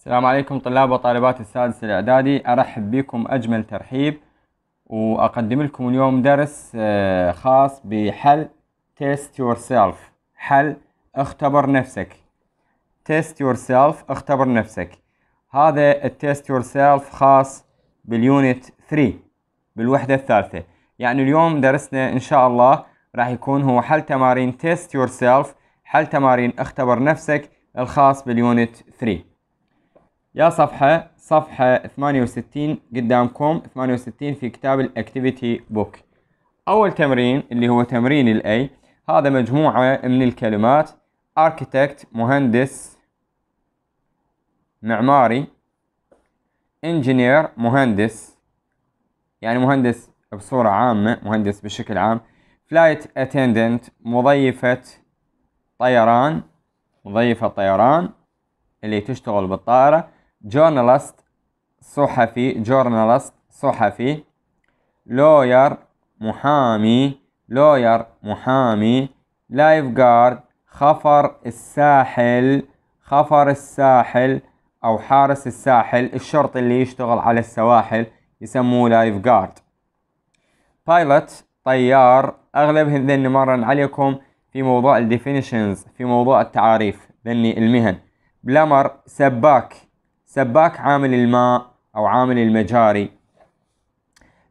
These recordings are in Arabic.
السلام عليكم طلاب وطالبات السادس الإعدادي أرحب بكم أجمل ترحيب وأقدم لكم اليوم درس آه، خاص بحل test yourself حل اختبر نفسك test yourself اختبر نفسك هذا التست يور سيلف خاص باليونت 3 بالوحدة الثالثة يعني اليوم درسنا إن شاء الله راح يكون هو حل تمارين تيست يور سيلف حل تمارين اختبر نفسك الخاص باليونت 3 يا صفحة صفحة 68 قدامكم 68 في كتاب الاكتيفيتي بوك أول تمرين اللي هو تمرين الأي هذا مجموعة من الكلمات architect مهندس معماري انجينير مهندس يعني مهندس بصورة عامة مهندس بشكل عام فلايت اتندنت مضيفة طيران مضيفة طيران اللي تشتغل بالطائرة journalist صحفي journalist صحفي lawyer محامي lawyer محامي لايف جارد خفر الساحل خفر الساحل أو حارس الساحل الشرطي اللي يشتغل على السواحل يسموه لايف جارد بايلوت طيار أغلب هذين مرن عليكم في موضوع الديفينيشنز في موضوع التعاريف ذني المهن بلمر سباك سباك عامل الماء أو عامل المجاري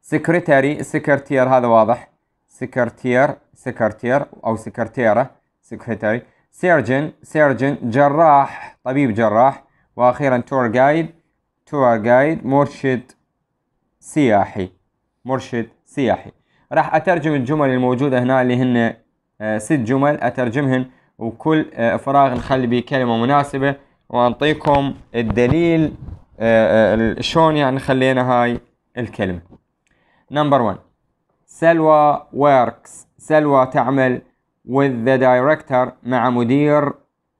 سكرتيري سكرتير هذا واضح سكرتير سكرتير أو سكرتيرة سكرتيري سيرجن سيرجن جراح طبيب جراح وأخيرا تور جايد تور جايد مرشد سياحي مرشد سياحي راح أترجم الجمل الموجودة هنا اللي هن آه، ست جمل أترجمهن وكل آه، فراغ نخلي به كلمة مناسبة وانطيكم الدليل آه، آه، شلون يعني خلينا هاي الكلمه نمبر 1 سلوى works سلوى تعمل with the director مع مدير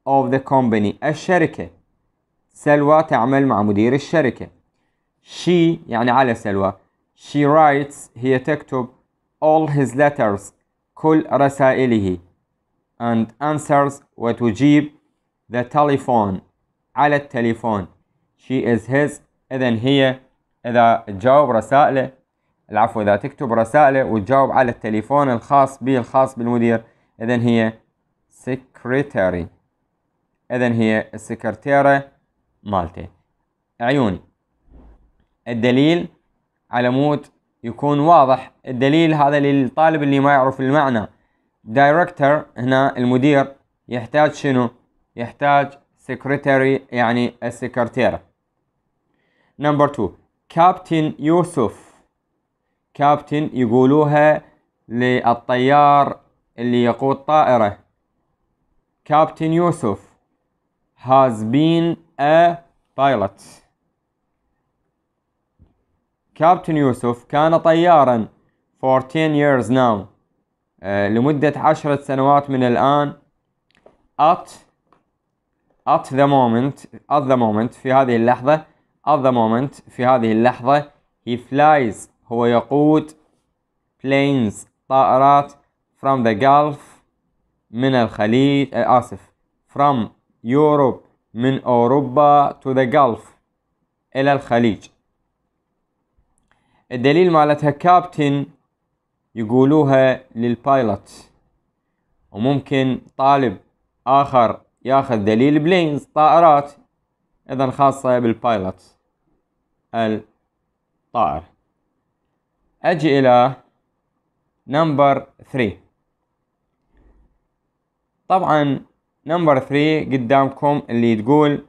of the company الشركة سلوى تعمل مع مدير الشركة she يعني على سلوى she writes هي تكتب all his letters كل رسائله and answers وتجيب the telephone على التليفون she is his إذا هي إذا تجاوب رسائله العفو إذا تكتب رسائله وتجاوب على التليفون الخاص به الخاص بالمدير إذا هي secretary إذا هي السكرتيرة مالته عيوني الدليل على موت يكون واضح الدليل هذا للطالب اللي ما يعرف المعنى دايركتور هنا المدير يحتاج شنو يحتاج secretary يعني السكرتيرة number two كابتن يوسف كابتن يقولوها للطيار اللي يقود طائرة كابتن يوسف has been a pilot كابتن يوسف كان طيارا for 10 years now آه، لمدة عشرة سنوات من الآن at at the moment at the moment في هذه اللحظة at the moment في هذه اللحظة he flies هو يقود planes طائرات from the Gulf من الخليج آه، آسف from Europe من أوروبا to the Gulf إلى الخليج الدليل مالتها كابتن يقولوها للبايلوت وممكن طالب آخر ياخذ دليل بلينز طائرات اذا خاصة بالبايلوت الطائر اجي الى نمبر 3 طبعا نمبر 3 قدامكم اللي تقول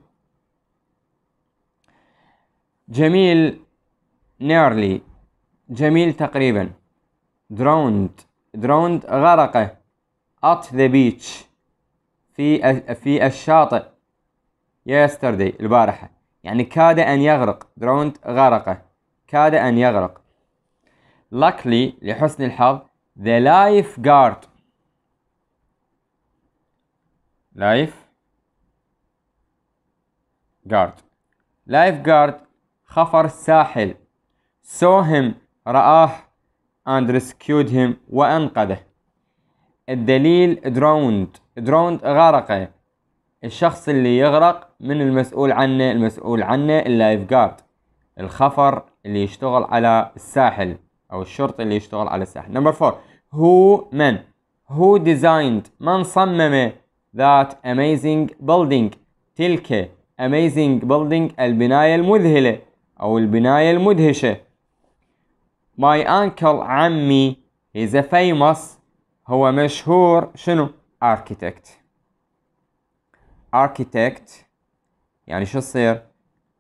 جميل نيرلي جميل تقريبا دروند دروند غرقه at the beach في في الشاطئ yesterday البارحة يعني كاد أن يغرق drowned غرقة كاد أن يغرق luckily لحسن الحظ the lifeguard لايف جارد لايف جارد خفر الساحل saw him رآه and rescued him وأنقذه الدليل دروند دروند غرق الشخص اللي يغرق من المسؤول عنه المسؤول عنه اللايف جارد الخفر اللي يشتغل على الساحل او الشرطي اللي يشتغل على الساحل نمبر 4 هو من هو ديزايند من صمم ذات amazing building تلك amazing building البناية المذهلة أو البناية المدهشة My uncle عمي is a famous هو مشهور شنو architect architect يعني شو تصير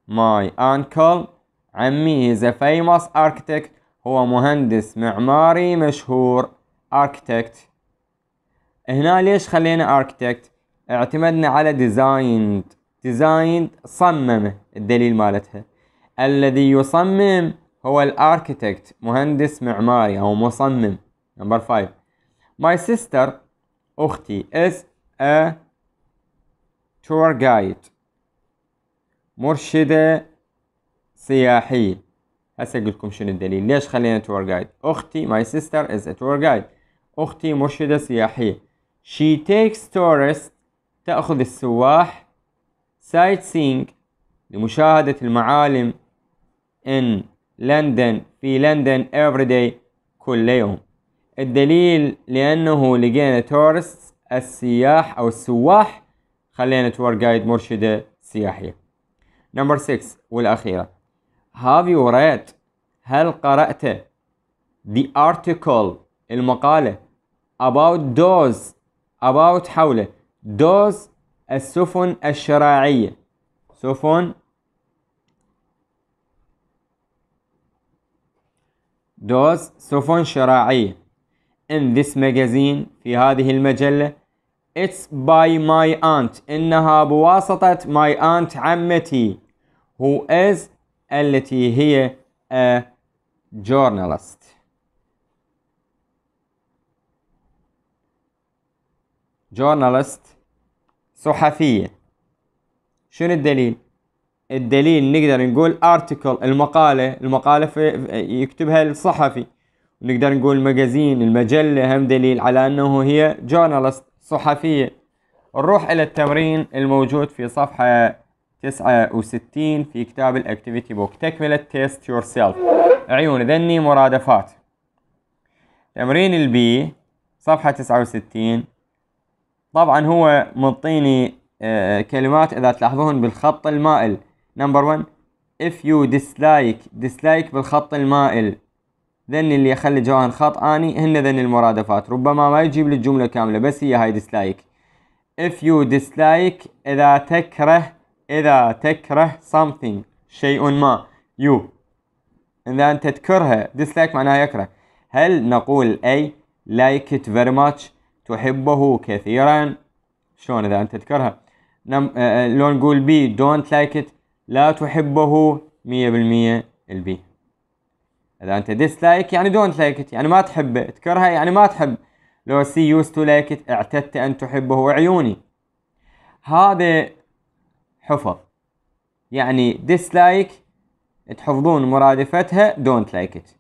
my uncle عمي is a famous architect هو مهندس معماري مشهور architect هنا ليش خلينا architect اعتمدنا على designed designed صممه الدليل مالتها الذي يصمم هو الاركيتكت مهندس معماري او مصمم نمبر 5 My sister أختي is a tour guide مرشدة سياحية هسه اقول لكم شنو الدليل ليش خلينا tour guide اختي my sister is a tour guide اختي مرشدة سياحية she takes tourists تأخذ السواح sightseeing لمشاهدة المعالم in London في لندن every day كل يوم الدليل لأنه لقينا تورس السياح أو السواح خلينا تور جايد مرشدة سياحية نمبر 6 والأخيرة have you read هل قرأت the article المقالة about those about حوله those السفن الشراعية سفن those سفن شراعية in this magazine في هذه المجلة It's by my aunt إنها بواسطة my aunt عمتي who is التي هي a journalist journalist صحفية شنو الدليل؟ الدليل نقدر نقول article المقالة المقالة في يكتبها الصحفي نقدر نقول المجازين المجلة هم دليل على أنه هي جورنالست صحفية نروح إلى التمرين الموجود في صفحة 69 في كتاب الأكتيفيتي بوك تكملة تيست يور سيلف عيون ذني مرادفات تمرين البي صفحة 69 طبعا هو مطيني آه، كلمات إذا تلاحظون بالخط المائل نمبر 1 if you dislike dislike بالخط المائل ذن اللي يخلي جوهن خط اني هن ذن المرادفات ربما ما يجيب لي الجمله كامله بس هي هاي ديسلايك if you dislike اذا تكره اذا تكره something شيء ما you اذا انت تكرهه dislike معناها يكره هل نقول اي like it very much تحبه كثيرا شلون اذا انت تكرهه نم... آه، آه، لو نقول بي don't like it لا تحبه 100% البي اذا انت ديسلايك يعني دونت لايك ات يعني ما تحبه تكرهه يعني ما تحب لو سي يوز تو لايك ات اعتدت ان تحبه عيوني هذا حفظ يعني ديسلايك تحفظون مرادفتها دونت لايك ات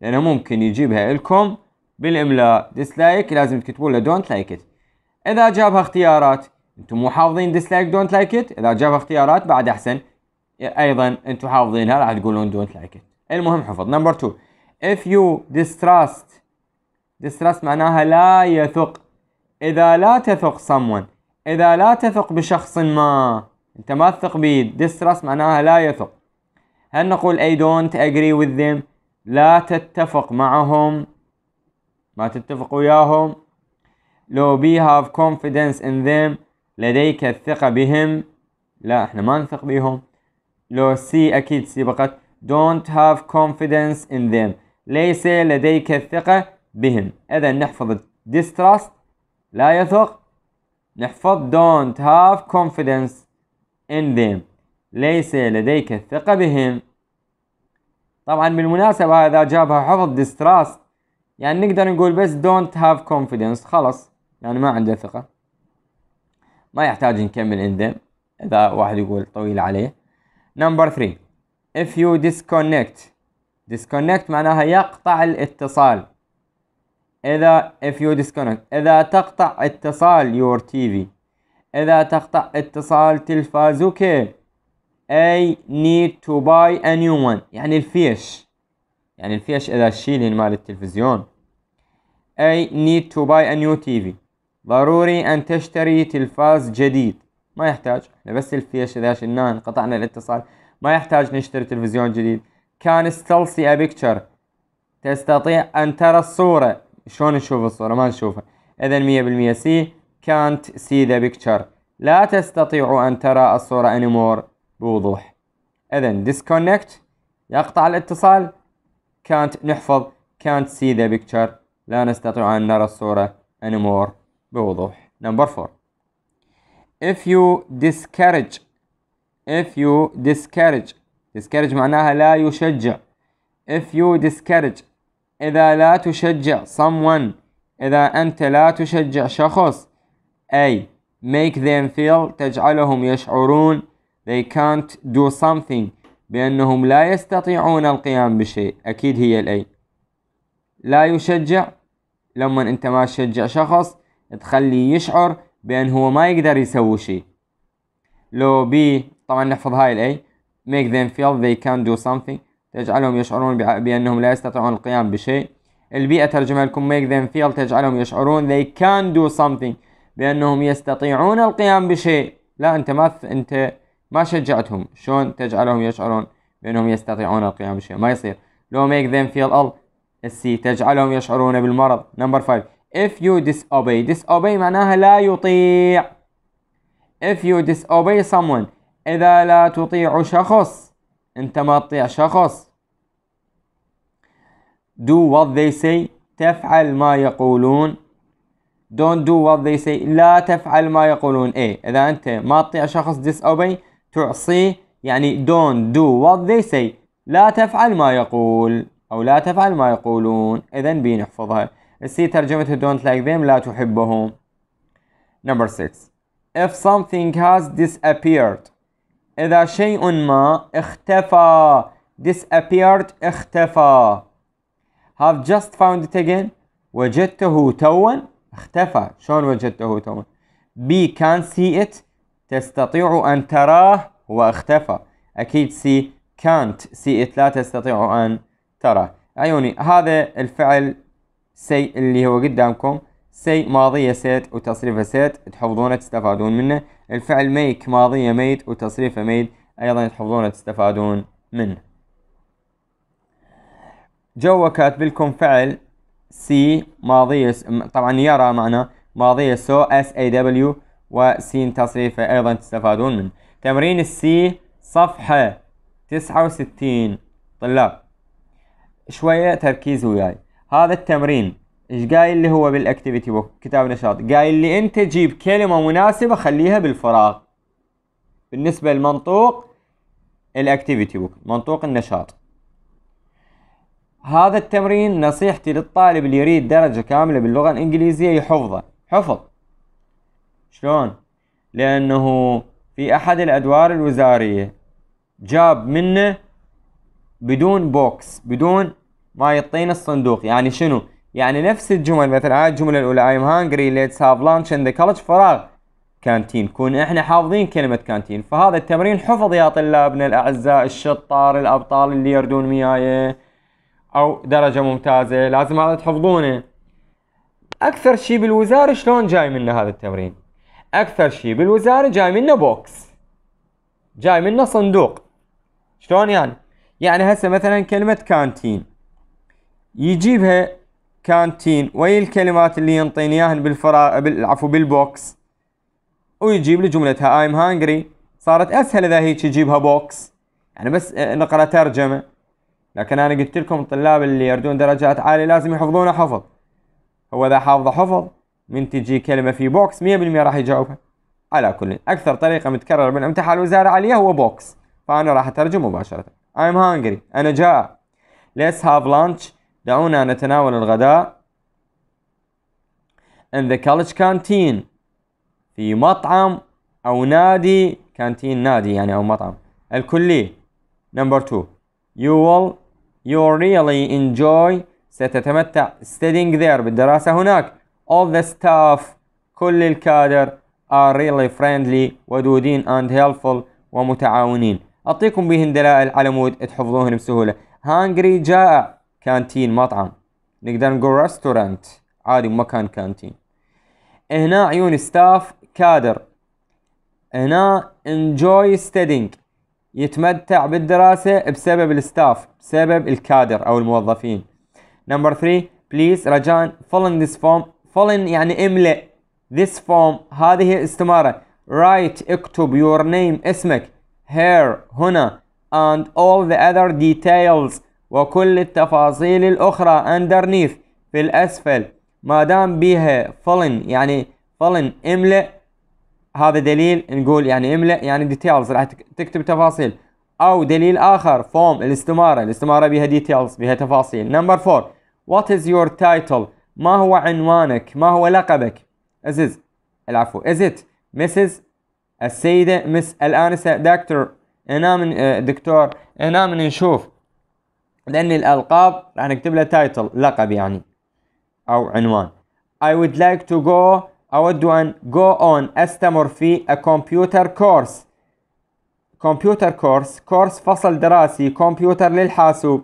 لانه ممكن يجيبها لكم بالاملاء ديسلايك لازم تكتبون له دونت لايك ات اذا جابها اختيارات انتم مو حافظين ديسلايك دونت لايك ات اذا جابها اختيارات بعد احسن ايضا انتم حافظينها راح تقولون دونت لايك ات المهم حفظ نمبر 2 if you distrust distrust معناها لا يثق إذا لا تثق someone إذا لا تثق بشخص ما أنت ما تثق بيه distrust معناها لا يثق هل نقول I don't agree with them لا تتفق معهم ما تتفق وياهم لو we have confidence in them لديك الثقة بهم لا احنا ما نثق بهم لو سي أكيد سبقت don't have confidence in them ليس لديك الثقة بهم إذا نحفظ distrust لا يثق نحفظ don't have confidence in them ليس لديك الثقة بهم طبعا بالمناسبة إذا جابها حفظ distrust يعني نقدر نقول بس don't have confidence خلص يعني ما عنده ثقة ما يحتاج نكمل in them إذا واحد يقول طويل عليه number 3 if you disconnect disconnect معناها يقطع الاتصال إذا if you disconnect إذا تقطع اتصال your TV إذا تقطع اتصال تلفازك I need to buy a new one يعني الفيش يعني الفيش إذا تشيلين مال التلفزيون I need to buy a new TV ضروري أن تشتري تلفاز جديد ما يحتاج احنا بس الفيش إذا شلناه انقطعنا الاتصال ما يحتاج نشتري تلفزيون جديد كان ستيل بيكتشر تستطيع أن ترى الصورة شلون نشوف الصورة ما نشوفها إذا 100% سي كانت سي ذا بيكتشر لا تستطيع أن ترى الصورة anymore بوضوح إذا disconnect يقطع الاتصال كانت نحفظ كانت سي ذا بيكتشر لا نستطيع أن نرى الصورة anymore بوضوح نمبر 4 if you discourage if you discourage discourage معناها لا يشجع if you discourage إذا لا تشجع someone إذا أنت لا تشجع شخص أي make them feel تجعلهم يشعرون they can't do something بأنهم لا يستطيعون القيام بشيء أكيد هي الأي لا يشجع لما أنت ما تشجع شخص تخليه يشعر بأن هو ما يقدر يسوي شيء لو بي طبعا نحفظ هاي الاي make them feel they can do something تجعلهم يشعرون بأنهم لا يستطيعون القيام بشيء البيئة ترجمها لكم make them feel تجعلهم يشعرون they can do something بأنهم يستطيعون القيام بشيء لا أنت ما أنت ما شجعتهم شلون تجعلهم يشعرون بأنهم يستطيعون القيام بشيء ما يصير لو make them feel ill السي تجعلهم يشعرون بالمرض نمبر 5 if you disobey disobey معناها لا يطيع if you disobey someone إذا لا تطيع شخص أنت ما تطيع شخص do what they say تفعل ما يقولون don't do what they say لا تفعل ما يقولون إيه إذا أنت ما تطيع شخص disobey تعصيه يعني don't do what they say لا تفعل ما يقول أو لا تفعل ما يقولون إذا بنحفظها السي ترجمة don't like them لا تحبهم number 6 if something has disappeared إذا شيء ما اختفى disappeared اختفى have just found it again وجدته توا اختفى شلون وجدته توا be can see it تستطيع أن تراه واختفى أكيد سي can't see it لا تستطيع أن تراه عيوني هذا الفعل سي اللي هو قدامكم سي ماضية سيت وتصريفه سيت تحفظونه تستفادون منه الفعل ميك ماضية ميت وتصريفه ميد أيضا تحفظونه تستفادون منه جوا كاتب لكم فعل سي ماضية طبعا يرى معنا ماضية سو اس اي دبليو وسين تصريفه أيضا تستفادون منه تمرين السي صفحة 69 طلاب شوية تركيز وياي هذا التمرين ايش قايل لي هو بالاكتيفيتي بوك كتاب نشاط قايل لي انت جيب كلمه مناسبه خليها بالفراغ بالنسبه لمنطوق الاكتيفيتي بوك منطوق النشاط هذا التمرين نصيحتي للطالب اللي يريد درجه كامله باللغه الانجليزيه يحفظه حفظ شلون لانه في احد الادوار الوزاريه جاب منه بدون بوكس بدون ما يعطينا الصندوق يعني شنو يعني نفس الجمل مثلا هاي الجملة الأولى I'm hungry let's have lunch in the college فراغ كانتين كون احنا حافظين كلمة كانتين فهذا التمرين حفظ يا طلابنا الأعزاء الشطار الأبطال اللي يردون ميايه أو درجة ممتازة لازم هذا تحفظونه أكثر شيء بالوزارة شلون جاي منه هذا التمرين أكثر شيء بالوزارة جاي منه بوكس جاي منه صندوق شلون يعني يعني هسه مثلا كلمة كانتين يجيبها كانتين وهي الكلمات اللي ينطيني اياهن بالفرا عفوا بالبوكس ويجيب لي جملتها I'm hungry صارت اسهل اذا هيك يجيبها بوكس يعني بس آه، نقرا ترجمه لكن انا قلت لكم الطلاب اللي يردون درجات عاليه لازم يحفظون حفظ هو اذا حافظ حفظ من تجي كلمه في بوكس 100% راح يجاوبها على كل اكثر طريقه متكرره بالامتحان الوزاره عليها هو بوكس فانا راح اترجم مباشره I'm hungry انا جاء Let's have lunch دعونا نتناول الغداء in the college canteen في مطعم أو نادي كانتين نادي يعني أو مطعم الكلي number two you will you really enjoy ستتمتع studying there بالدراسة هناك all the staff كل الكادر are really friendly ودودين and helpful ومتعاونين أعطيكم بهن دلائل على مود تحفظوهن بسهولة hungry جائع كانتين مطعم نقدر نقول ريستورانت عادي مكان كانتين هنا عيون ستاف كادر هنا انجوي ستيدينج يتمتع بالدراسة بسبب الستاف بسبب الكادر أو الموظفين نمبر 3 بليز رجاء ان ذيس فورم فلن يعني املئ ذيس فورم هذه استمارة رايت اكتب يور نيم اسمك هير هنا and all the other details وكل التفاصيل الأخرى أندرنيث في الأسفل ما دام بيها فلن يعني فلن املأ هذا دليل نقول يعني املأ يعني ديتيلز راح تكتب تفاصيل أو دليل آخر فوم الاستمارة الاستمارة بها ديتيلز بها تفاصيل نمبر فور وات از يور تايتل ما هو عنوانك ما هو لقبك it العفو is it Mrs السيدة مس الآنسة آه، دكتور انا من دكتور انا من نشوف لأن الألقاب راح نكتب له تايتل لقب يعني أو عنوان I would like to go أود أن go on أستمر في a computer course computer course كورس فصل دراسي كمبيوتر للحاسوب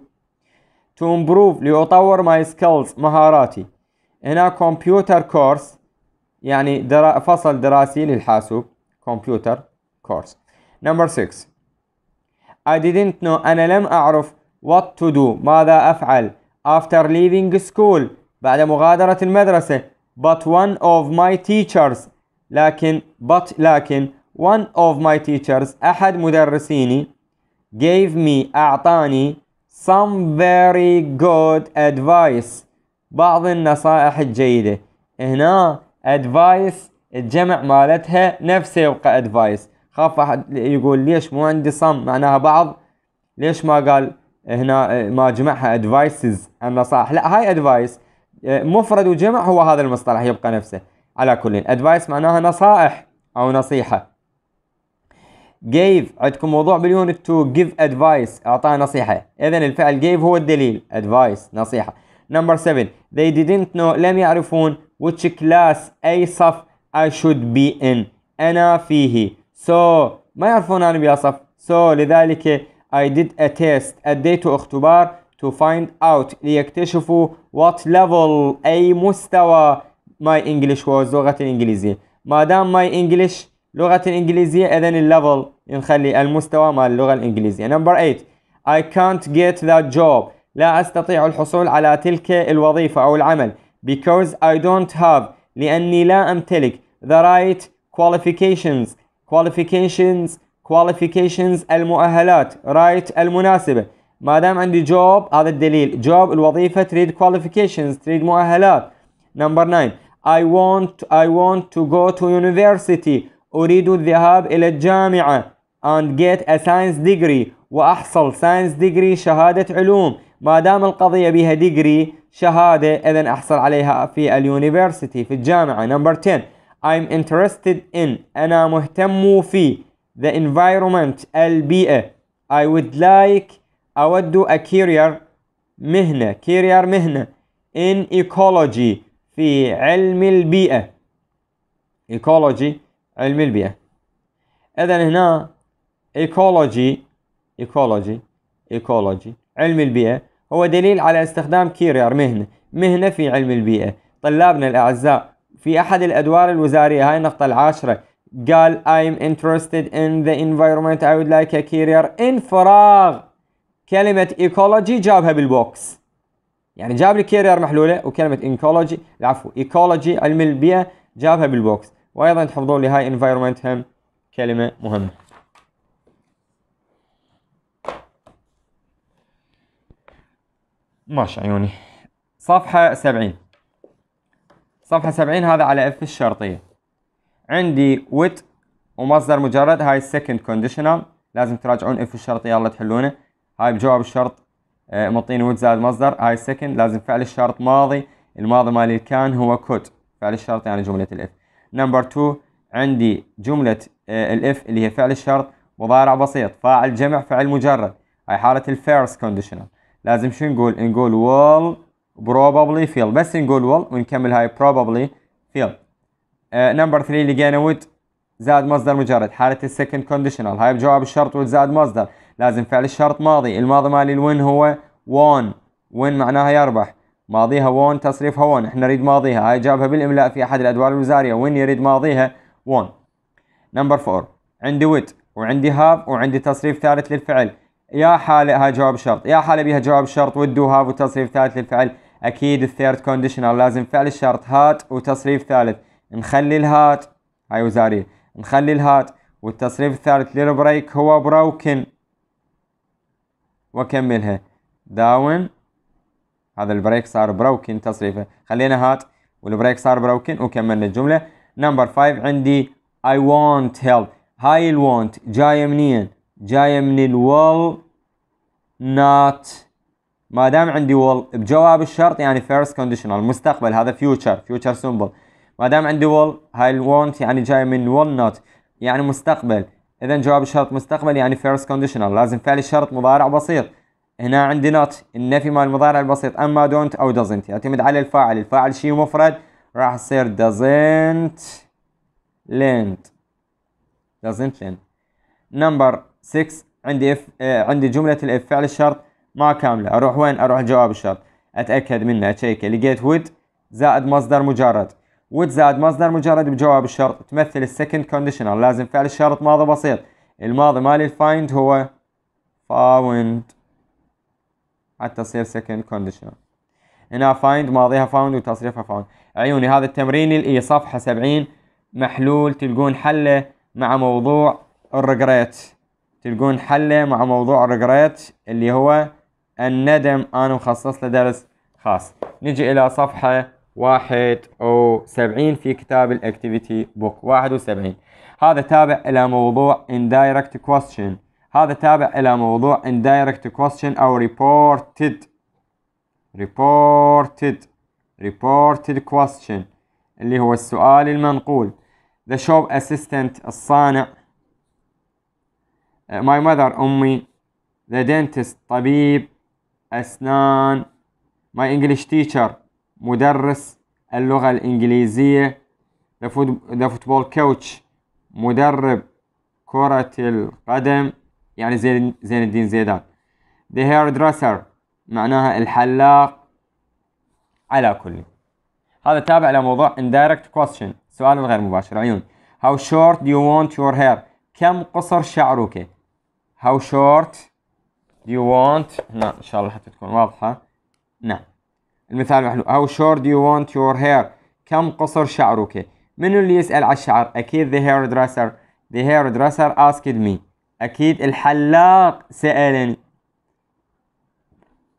to improve لأطور my skills مهاراتي هنا كمبيوتر course يعني درا فصل دراسي للحاسوب كمبيوتر course number 6 I didn't know أنا لم أعرف what to do ماذا أفعل after leaving school بعد مغادرة المدرسة but one of my teachers لكن but لكن one of my teachers أحد مدرسيني gave me أعطاني some very good advice بعض النصائح الجيدة هنا advice الجمع مالتها نفسه يبقى advice خاف أحد يقول ليش مو عندي some معناها بعض ليش ما قال هنا آه، ما جمعها ادفايسز النصائح لا هاي ادفايس آه، مفرد وجمع هو هذا المصطلح يبقى نفسه على كل ادفايس معناها نصائح او نصيحه gave عندكم موضوع باليونت تو جيف ادفايس اعطاه نصيحه اذا الفعل gave هو الدليل ادفايس نصيحه نمبر 7 they didn't know لم يعرفون which class اي صف I should be in انا فيه so ما يعرفون انا بيا صف so لذلك I did a test أديته اختبار to find out ليكتشفوا what level أي مستوى my English was لغة الإنجليزية ما دام my English لغة الإنجليزية إذا الليفل نخلي المستوى مال اللغة الإنجليزية number 8 I can't get that job لا أستطيع الحصول على تلك الوظيفة أو العمل because I don't have لأني لا أمتلك the right qualifications qualifications qualifications المؤهلات right المناسبة ما دام عندي job هذا الدليل job الوظيفة تريد qualifications تريد مؤهلات number 9 I want I want to go to university أريد الذهاب إلى الجامعة and get a science degree وأحصل science degree شهادة علوم ما دام القضية بها degree شهادة إذا أحصل عليها في اليونيفرسيتي في الجامعة number 10 I'm interested in أنا مهتم في the environment البيئة I would like أود a career مهنة career مهنة in ecology في علم البيئة ecology علم البيئة إذا هنا ecology ecology ecology علم البيئة هو دليل على استخدام career مهنة مهنة في علم البيئة طلابنا الأعزاء في أحد الأدوار الوزارية هاي النقطة العاشرة قال I'm interested in the environment I would like a career in فراغ كلمة ecology جابها بالبوكس يعني جاب لي كيرير محلولة وكلمة ecology العفو ecology علم البيئة جابها بالبوكس وايضا تحفظون لي هاي environment هم كلمة مهمة ماشي عيوني صفحة 70 صفحة 70 هذا على اف الشرطية عندي with ومصدر مجرد هاي السكند كونديشنال لازم تراجعون اف الشرط يلا تحلونه هاي بجواب الشرط آه، مطين with زائد مصدر هاي السكند لازم فعل الشرط ماضي الماضي مالي كان هو could فعل الشرط يعني جملة الاف نمبر 2 عندي جملة آه، الاف اللي هي فعل الشرط مضارع بسيط فاعل جمع فعل مجرد هاي حالة الفيرست كونديشنال لازم شو نقول نقول will probably feel بس نقول will ونكمل هاي probably feel نمبر 3 لقينا ود زائد مصدر مجرد حالة السكند كونديشنال هاي بجواب الشرط ود زائد مصدر لازم فعل الشرط ماضي الماضي مالي الوين هو وون وين معناها يربح ماضيها وون تصريفها وون احنا نريد ماضيها هاي جابها بالاملاء في احد الادوار الوزاريه وين يريد ماضيها وون نمبر 4 عندي ود وعندي هاف وعندي تصريف ثالث للفعل يا حالة هاي جواب الشرط يا حالة بيها جواب الشرط ود وهاف وتصريف ثالث للفعل اكيد الثيرد كونديشنال لازم فعل الشرط هات وتصريف ثالث نخلي الهات هاي أيوة وزارية نخلي الهات والتصريف الثالث للبريك هو بروكن واكملها داون هذا البريك صار بروكن تصريفه خلينا هات والبريك صار بروكن وكملنا الجمله نمبر 5 عندي I want help هاي الوانت جايه منين؟ جايه من الول not ما دام عندي will بجواب الشرط يعني first conditional مستقبل هذا future future simple ما دام عندي وول هاي الونت يعني جاي من وول نوت يعني مستقبل اذا جواب الشرط مستقبل يعني فيرست كونديشنال لازم فعل الشرط مضارع بسيط هنا عندي نوت النفي مال المضارع البسيط اما دونت او دزنت يعتمد على الفاعل الفاعل شيء مفرد راح تصير دزنت لينت دزنت لينت نمبر 6 عندي اف آه عندي جمله الاف فعل الشرط ما كامله اروح وين اروح جواب الشرط اتاكد منه اتشيك لقيت would زائد مصدر مجرد وتزاد مصدر مجرد بجواب الشرط تمثل السكند كونديشنال لازم فعل الشرط ماضي بسيط الماضي مالي الفايند هو فاوند حتى تصير سكند كونديشنال هنا فايند ماضيها فاوند وتصريفها فاوند عيوني هذا التمرين الاي e، صفحه 70 محلول تلقون حله مع موضوع الرجريت تلقون حله مع موضوع الرجريت اللي هو الندم انا مخصص له درس خاص نجي الى صفحه 71 في كتاب الاكتيفيتي بوك 71 هذا تابع الى موضوع indirect question هذا تابع الى موضوع indirect question او reported reported reported question اللي هو السؤال المنقول the shop assistant الصانع my mother أمي the dentist طبيب أسنان my English teacher مدرس اللغة الإنجليزية ذا فوتبول كوتش مدرب كرة القدم يعني زين زين الدين زيدان ذا هير دريسر معناها الحلاق على كل هذا تابع لموضوع indirect question سؤال غير مباشر عيون how short do you want your hair كم قصر شعرك how short do you want هنا ان شاء الله حتى تكون واضحة نعم المثال محلو How short do you want your hair كم قصر شعرك من اللي يسأل على الشعر أكيد the hairdresser the hairdresser asked me أكيد الحلاق سألني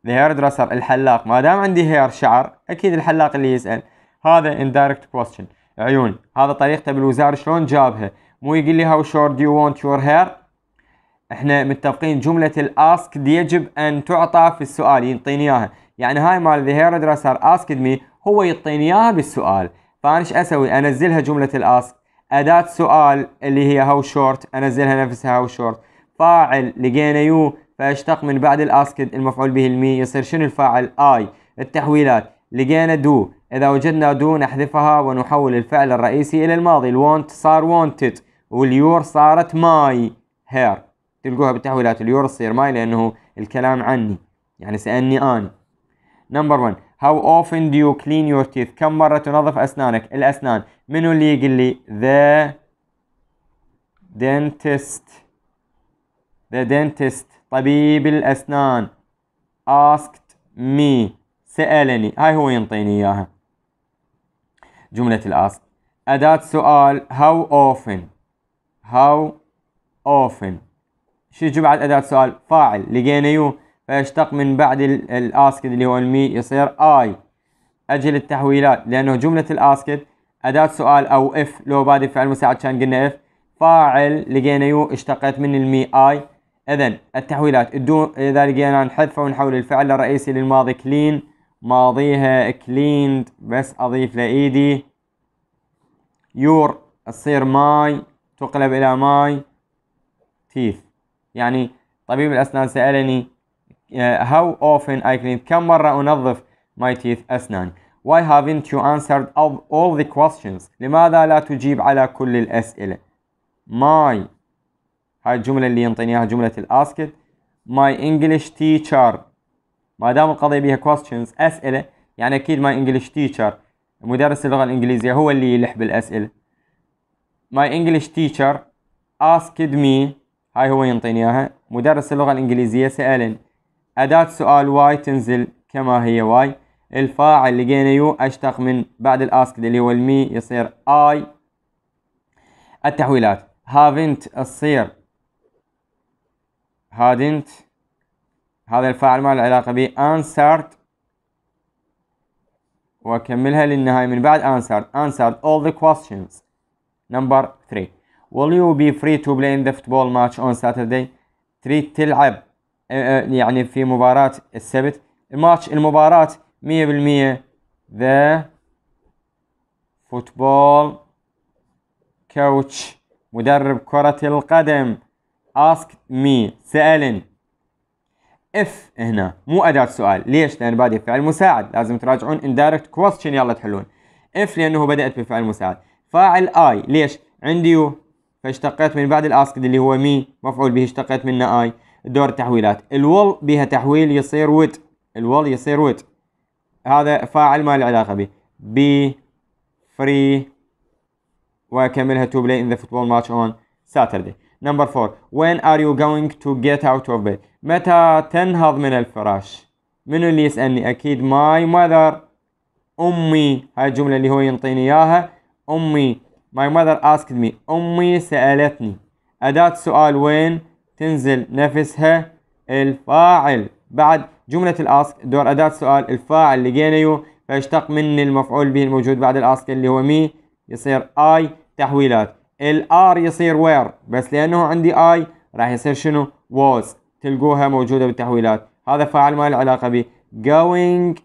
the hairdresser الحلاق ما دام عندي هير شعر أكيد الحلاق اللي يسأل هذا indirect question عيون هذا طريقته بالوزارة شلون جابها مو يقول لي how short do you want your hair احنا متفقين جملة الاسك يجب ان تعطى في السؤال ينطيني اياها يعني هاي مال ذا هير درسر اسكد مي هو يعطيني اياها بالسؤال فانا ايش اسوي؟ انزلها جمله الاسك اداه سؤال اللي هي هاو شورت انزلها نفسها هاو شورت فاعل لقينا يو فاشتق من بعد الاسكد المفعول به المي يصير شنو الفاعل اي التحويلات لقينا دو اذا وجدنا دو نحذفها ونحول الفعل الرئيسي الى الماضي الونت صار وونتد واليور صارت ماي هير تلقوها بالتحويلات اليور تصير ماي لانه الكلام عني يعني سالني اني نمبر 1 هاو اوفن دو يو كلين يور تيث كم مره تنظف اسنانك الاسنان منو اللي يقول لي ذا دنتست ذا دنتست طبيب الاسنان asked me سالني هاي هو ينطيني اياها جمله الاسك اداه سؤال how often how often شو بعد اداه سؤال فاعل لقينا يو فيشتق من بعد الاسكت اللي هو المي يصير اي اجل التحويلات لانه جمله الاسكت اداه سؤال او اف لو بادئ فعل مساعد كان قلنا اف فاعل لقينا يو اشتقت من المي اي اذا التحويلات اذا لقينا نحذفه ونحول الفعل الرئيسي للماضي كلين ماضيها كليند بس اضيف لايدي يور تصير ماي تقلب الى ماي تيث يعني طبيب الاسنان سالني Uh, how often I clean كم مرة أنظف my teeth أسناني Why haven't you answered all the questions لماذا لا تجيب على كل الأسئلة My هاي الجملة اللي ينطينيها اياها جملة الاسكت My English teacher ما دام القضية بيها questions أسئلة يعني أكيد my English teacher مدرس اللغة الإنجليزية هو اللي يلح بالأسئلة My English teacher asked me هاي هو ينطيني اياها مدرس اللغة الإنجليزية سألني أداة سؤال واي تنزل كما هي واي الفاعل لقينا يو أشتق من بعد الأسك اللي هو المي يصير آي التحويلات هافنت تصير هادنت هذا الفاعل ما له علاقة به answered وأكملها للنهاية من بعد answered answered all the questions number 3 will you be free to play in the football match on Saturday تريد تلعب يعني في مباراة السبت الماتش المباراة 100% ذا فوتبول كوتش مدرب كرة القدم asked me سألن اف هنا مو أداة سؤال ليش؟ لأن بادئ فعل مساعد لازم تراجعون indirect question يلا تحلون اف لأنه بدأت بفعل مساعد فاعل اي ليش؟ عندي يو فاشتقيت من بعد الاسكد اللي هو مي مفعول به اشتقيت منه اي دور التحويلات الول بها تحويل يصير ود الول يصير ود هذا فاعل ما له علاقه به بي فري واكملها to play in the football match on Saturday number 4 when are you going to get out of bed متى تنهض من الفراش منو اللي يسألني أكيد ماي mother أمي هاي الجملة اللي هو ينطيني إياها أمي my mother asked me أمي سألتني أداة سؤال وين تنزل نفسها الفاعل بعد جملة الاسك دور أداة سؤال الفاعل لقينيو فاشتق من المفعول به الموجود بعد الاسك اللي هو مي يصير اي تحويلات الار يصير وير بس لأنه عندي اي راح يصير شنو ووز تلقوها موجودة بالتحويلات هذا فاعل ما له علاقة به going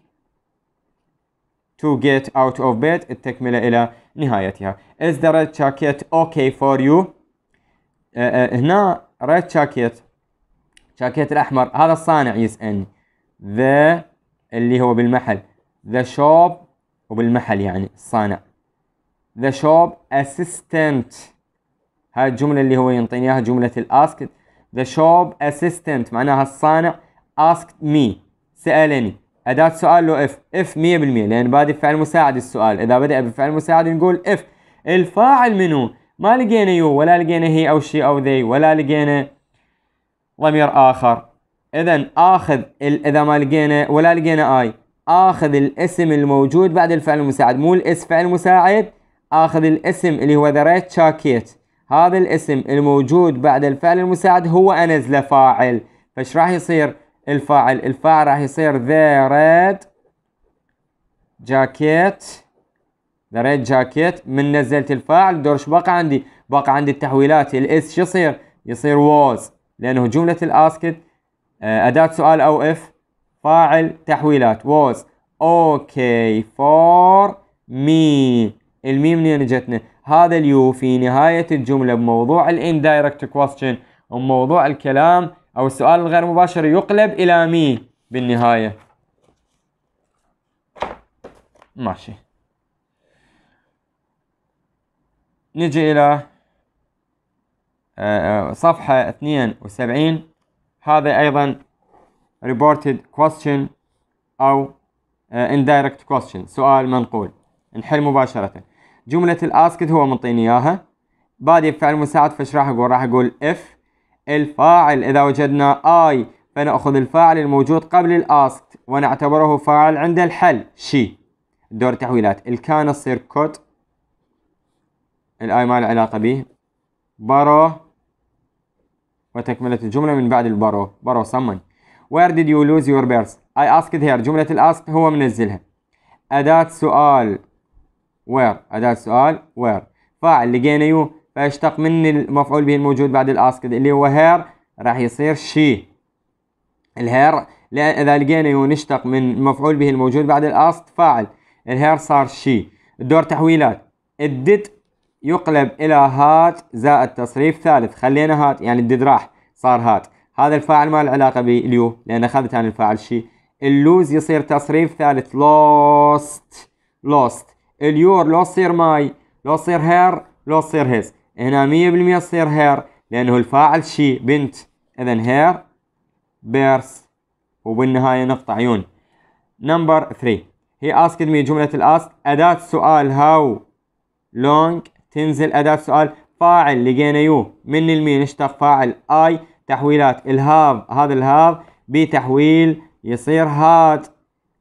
to get out of bed التكملة إلى نهايتها is there a jacket okay for you uh, uh, هنا ريد شاكيت شاكيت الاحمر هذا الصانع يسالني ذا اللي هو بالمحل ذا شوب وبالمحل يعني الصانع ذا شوب اسيستنت هاي الجملة اللي هو ينطيني اياها جملة الاسك ذا شوب اسيستنت معناها الصانع asked مي سألني أداة سؤال له اف اف 100% لأن بادئ بفعل مساعد السؤال إذا بدأ بفعل مساعد نقول اف الفاعل منو ما لقينا يو ولا لقينا هي أو شي أو ذي ولا لقينا ضمير آخر إذا آخذ إذا ما لقينا ولا لقينا آي آخذ الاسم الموجود بعد الفعل المساعد مو الاسم فعل مساعد آخذ الاسم اللي هو ذريت شاكيت هذا الاسم الموجود بعد الفعل المساعد هو أنزله فاعل فايش راح يصير الفاعل الفاعل راح يصير ذا ريت جاكيت دريت جاكيت من نزلت الفاعل دور شو بقى عندي بقى عندي التحويلات الاس شو يصير يصير ووز لانه جمله الاسكت آه، اداه سؤال او اف فاعل تحويلات ووز اوكي فور مي المي منين اجتنا هذا اليو في نهايه الجمله بموضوع الاندايركت كويستشن وموضوع الكلام او السؤال الغير مباشر يقلب الى مي بالنهايه ماشي نجي إلى آه، آه، صفحة 72 هذا أيضا reported question أو آه، indirect question سؤال منقول نحل مباشرة جملة الاسكت هو منطيني إياها بادي بفعل مساعد فايش راح أقول راح أقول if الفاعل إذا وجدنا I فنأخذ الفاعل الموجود قبل الاسكت ونعتبره فاعل عند الحل she دور تحويلات الكان تصير كوت الآي ما لها علاقة به برو وتكملة الجملة من بعد البرو برو someone where did you lose your purse I asked her جملة الاسك هو منزلها أداة سؤال where أداة سؤال where فاعل لقينا يو فيشتق من المفعول به الموجود بعد الاسك اللي هو هير راح يصير شي الهير لأن إذا لقينا يو نشتق من المفعول به الموجود بعد الاسك فاعل الهير صار شي الدور تحويلات الدت يقلب إلى هات زائد تصريف ثالث خلينا هات يعني الدد راح صار هات هذا الفاعل ما له علاقة باليو لأن أخذت عن الفاعل شيء اللوز يصير تصريف ثالث لوست لوست اليور لو تصير ماي لو تصير هير لو تصير هيز هنا 100% تصير هير لأنه الفاعل شي بنت إذا هير بيرس وبالنهاية نقطة عيون نمبر 3 هي اسكد مي جملة الاسك أداة سؤال هاو لونج تنزل أداة سؤال فاعل لقينا يو من المين اشتق فاعل اي تحويلات الهاف هذا الهاف بتحويل يصير هات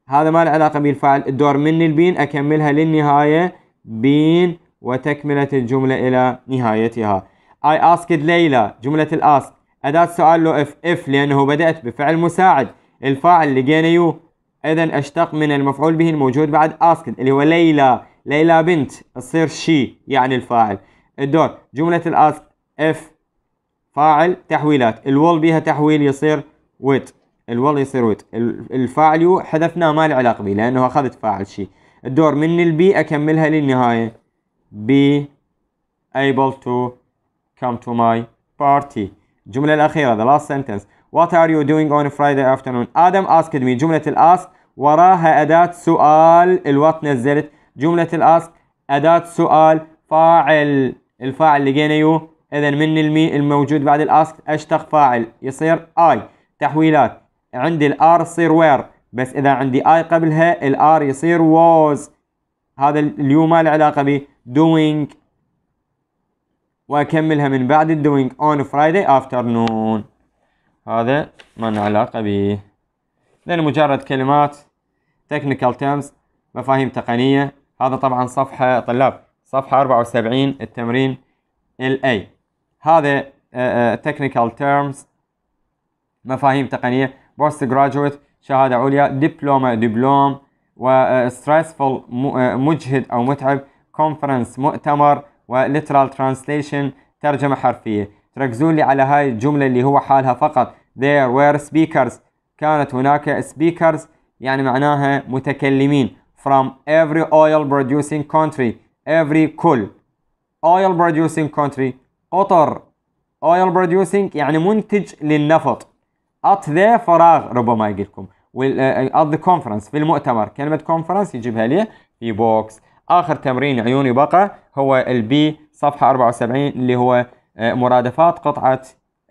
هذا ما له علاقة بالفعل الدور من البين أكملها للنهاية بين وتكملة الجملة إلى نهايتها I asked ليلى جملة الاسك أداة سؤال له اف اف لأنه بدأت بفعل مساعد الفاعل لقينا يو إذا أشتق من المفعول به الموجود بعد asked اللي هو ليلى ليلى بنت تصير شي يعني الفاعل الدور جملة الاسك اف فاعل تحويلات الول بيها تحويل يصير ويت الول يصير ويت الفاعل يو حذفناه ما له علاقة به لأنه أخذت فاعل شي الدور من البي أكملها للنهاية be able to come to my party الجملة الأخيرة the last sentence What are you doing on Friday afternoon؟ آدم asked me جملة الاسك وراها أداة سؤال الوات نزلت جملة الاسك أداة سؤال فاعل الفاعل لقينا يو إذا من المي الموجود بعد الاسك أشتق فاعل يصير اي تحويلات عندي الار تصير وير بس إذا عندي اي قبلها الار يصير was هذا اليو ما له علاقة بي doing وأكملها من بعد الدوينج on Friday afternoon هذا ما له علاقة بي لأن مجرد كلمات technical terms مفاهيم تقنية هذا طبعا صفحة طلاب صفحة 74 التمرين LA هذا تكنيكال آه، تيرمز آه، مفاهيم تقنية بوست جراجويت شهادة عليا دبلومة دبلوم وستريسفول مجهد أو متعب كونفرنس مؤتمر وليترال ترانسليشن ترجمة حرفية تركزوا لي على هاي الجملة اللي هو حالها فقط there were speakers كانت هناك speakers يعني معناها متكلمين from every oil producing country every كل oil producing country قطر oil producing يعني منتج للنفط at the فراغ ربما يجي لكم uh, at the conference في المؤتمر كلمة conference يجيبها لي في بوكس آخر تمرين عيوني بقى هو البي صفحة 74 اللي هو uh, مرادفات قطعة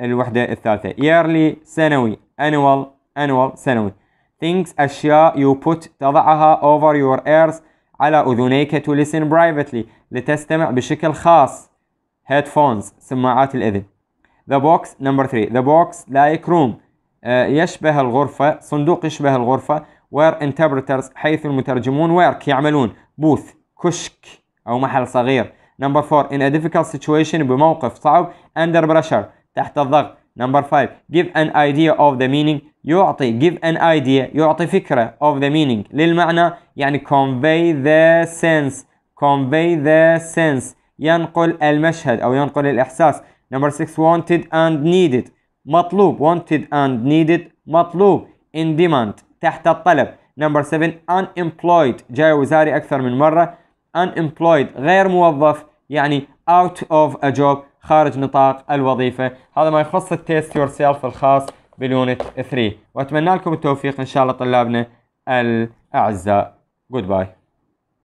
الوحدة الثالثة yearly سنوي annual annual سنوي things أشياء you put تضعها over your ears على أذنيك to listen privately لتستمع بشكل خاص headphones سماعات الأذن the box number three the box like room يشبه الغرفة صندوق يشبه الغرفة where interpreters حيث المترجمون work يعملون booth كشك أو محل صغير number four in a difficult situation بموقف صعب under pressure تحت الضغط Number 5 give an idea of the meaning يعطي give an idea يعطي فكرة of the meaning للمعنى يعني convey the sense convey the sense ينقل المشهد أو ينقل الإحساس Number 6 wanted and needed مطلوب wanted and needed مطلوب in demand تحت الطلب Number 7 unemployed جاي وزاري أكثر من مرة unemployed غير موظف يعني out of a job خارج نطاق الوظيفة هذا ما يخص التيست يور سيلف الخاص باليونت 3 وأتمنى لكم التوفيق إن شاء الله طلابنا الأعزاء جود باي